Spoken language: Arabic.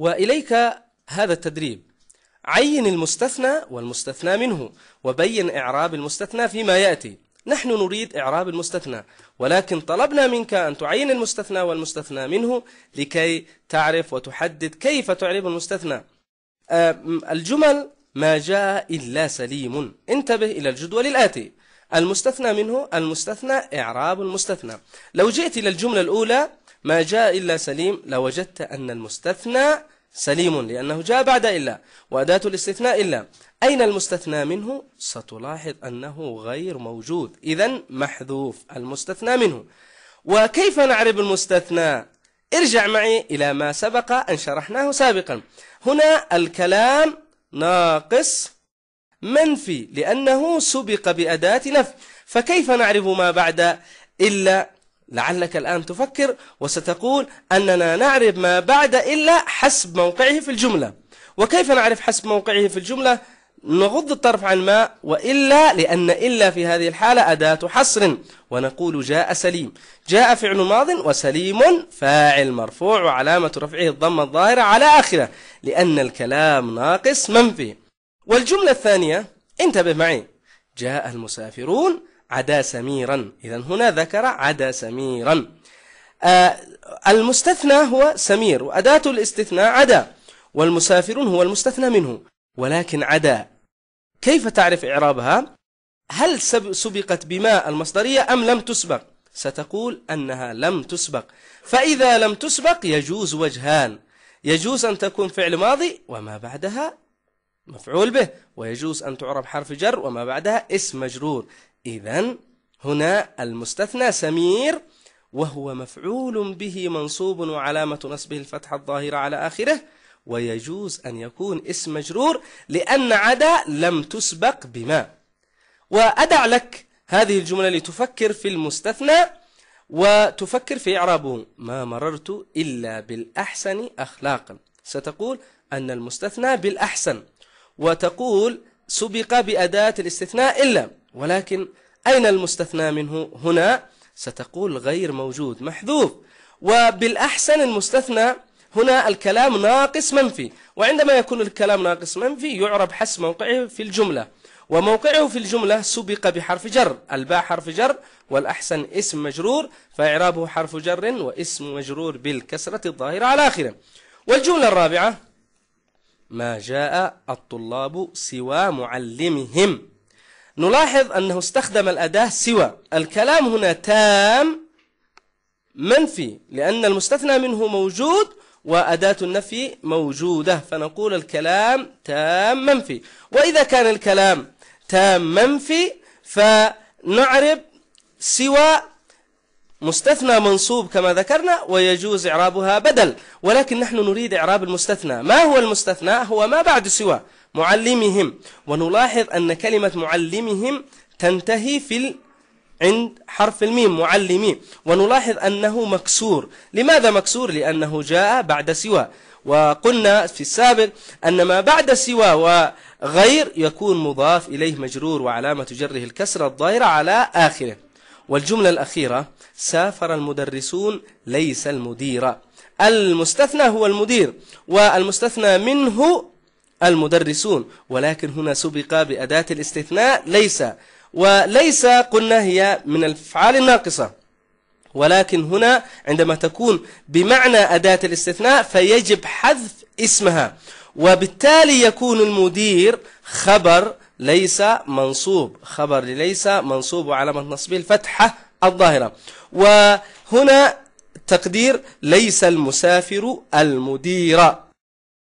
وإليك هذا التدريب عين المستثنى والمستثنى منه وبين إعراب المستثنى فيما يأتي نحن نريد إعراب المستثنى ولكن طلبنا منك أن تعين المستثنى والمستثنى منه لكي تعرف وتحدد كيف تعرب المستثنى آه، الجمل ما جاء إلا سليم انتبه إلى الجدول الآتي المستثنى منه المستثنى إعراب المستثنى لو جئت إلى الجملة الأولى ما جاء إلا سليم لوجدت أن المستثنى سليم لأنه جاء بعد إلا وأداة الاستثناء إلا أين المستثنى منه ستلاحظ أنه غير موجود إذا محذوف المستثنى منه وكيف نعرف المستثنى ارجع معي إلى ما سبق أن شرحناه سابقا هنا الكلام ناقص منفي لأنه سبق بأداة نفي فكيف نعرف ما بعد إلا لعلك الآن تفكر وستقول أننا نعرف ما بعد إلا حسب موقعه في الجملة وكيف نعرف حسب موقعه في الجملة نغض الطرف عن ما وإلا لأن إلا في هذه الحالة أداة حصر ونقول جاء سليم جاء فعل ماض وسليم فاعل مرفوع وعلامة رفعه الضمة الظاهرة على آخره لأن الكلام ناقص منفي والجملة الثانية انتبه معي جاء المسافرون عدا سميرا إذا هنا ذكر عدا سميرا آه المستثنى هو سمير وأداة الاستثناء عدا والمسافرون هو المستثنى منه ولكن عدا كيف تعرف إعرابها؟ هل سبقت بما المصدرية أم لم تسبق؟ ستقول أنها لم تسبق فإذا لم تسبق يجوز وجهان يجوز أن تكون فعل ماضي وما بعدها مفعول به ويجوز أن تعرب حرف جر وما بعدها اسم مجرور إذا هنا المستثنى سمير وهو مفعول به منصوب وعلامة نصبه الفتحة الظاهرة على آخره ويجوز أن يكون اسم مجرور لأن عدا لم تسبق بما وأدع لك هذه الجملة لتفكر في المستثنى وتفكر في إعرابه ما مررت إلا بالأحسن أخلاقا ستقول أن المستثنى بالأحسن وتقول سبق بأداة الاستثناء إلا ولكن أين المستثنى منه هنا ستقول غير موجود محذوف وبالأحسن المستثنى هنا الكلام ناقص منفي وعندما يكون الكلام ناقص منفي يعرب حسب موقعه في الجملة وموقعه في الجملة سبق بحرف جر الباء حرف جر والأحسن اسم مجرور فإعرابه حرف جر واسم مجرور بالكسرة الظاهرة على آخره والجملة الرابعة ما جاء الطلاب سوى معلمهم نلاحظ أنه استخدم الأداة سوى الكلام هنا تام منفي لأن المستثنى منه موجود وأداة النفي موجودة فنقول الكلام تام منفي وإذا كان الكلام تام منفي فنعرب سوى مستثنى منصوب كما ذكرنا ويجوز إعرابها بدل ولكن نحن نريد إعراب المستثنى ما هو المستثنى هو ما بعد سوى معلمهم ونلاحظ أن كلمة معلمهم تنتهي في ال... عند حرف الميم معلمي ونلاحظ أنه مكسور لماذا مكسور لأنه جاء بعد سوى وقلنا في السابق أن ما بعد سوى وغير يكون مضاف إليه مجرور وعلامة جره الكسرة الظاهرة على آخره والجملة الأخيرة سافر المدرسون ليس المدير المستثنى هو المدير والمستثنى منه المدرسون ولكن هنا سبق بأداة الاستثناء ليس وليس قلنا هي من الافعال الناقصة ولكن هنا عندما تكون بمعنى أداة الاستثناء فيجب حذف اسمها وبالتالي يكون المدير خبر ليس منصوب خبر ليس منصوب وعلامة نصبه الفتحة الظاهرة وهنا تقدير ليس المسافر المدير